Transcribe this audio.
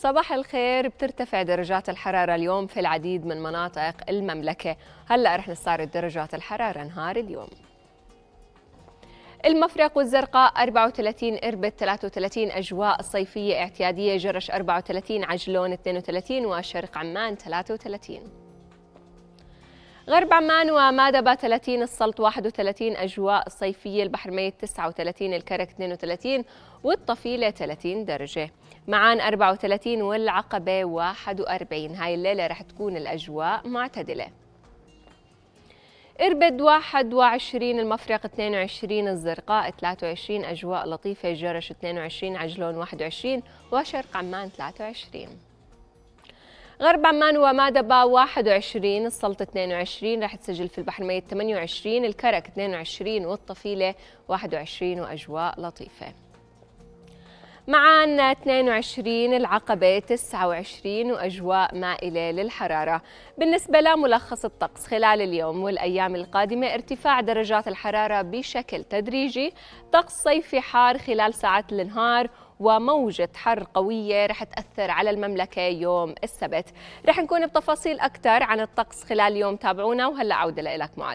صباح الخير بترتفع درجات الحرارة اليوم في العديد من مناطق المملكة هلأ رح نستعرض درجات الحرارة نهار اليوم المفرق والزرقاء 34 إربد 33 أجواء صيفية اعتيادية جرش 34 عجلون 32 وشرق عمان 33 غرب عمان ومادبة 30 السلط 31 أجواء الصيفية البحر ميت 39 الكرك 32 والطفيلة 30 درجة معان 34 والعقبة 41 هاي الليلة رح تكون الأجواء معتدلة إربد 21 المفرق 22 الزرقاء 23 أجواء لطيفة جرش 22 عجلون 21 وشرق عمان 23 غرب عمان ومادبا 21 السلطة 22 راح تسجل في البحر الميت 28 الكرك 22 والطفيلة 21 وأجواء لطيفة معانا 22 العقبة 29 وأجواء مائلة للحرارة بالنسبة لملخص الطقس خلال اليوم والأيام القادمة ارتفاع درجات الحرارة بشكل تدريجي طقس صيفي حار خلال ساعات النهار وموجة حر قوية رح تأثر على المملكة يوم السبت رح نكون بتفاصيل أكثر عن الطقس خلال اليوم تابعونا وهلأ عودة لك معاد